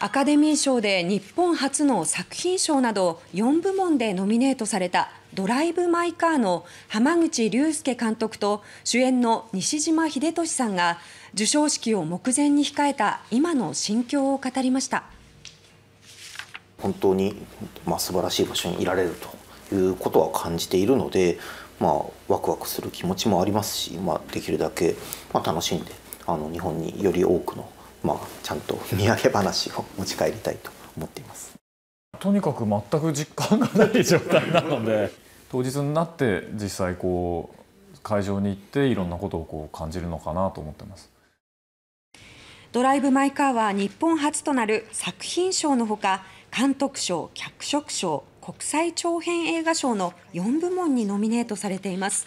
アカデミー賞で日本初の作品賞など4部門でノミネートされた「ドライブ・マイ・カー」の濱口竜介監督と主演の西島秀俊さんが授賞式を目前に控えた今の心境を語りました本当に、まあ、素晴らしい場所にいられるということは感じているので、まあ、ワクワクする気持ちもありますし、まあ、できるだけ、まあ、楽しんであの日本により多くのゃんと土産話を持ち帰りたいと思っていますとにかく全く実感がない状態なので 当日になって実際こう会場に行っていろんなことをこう感じるのかなと思ってますドライブ・マイ・カーは日本初となる作品賞のほか監督賞脚色賞国際長編映画賞の4部門にノミネートされています。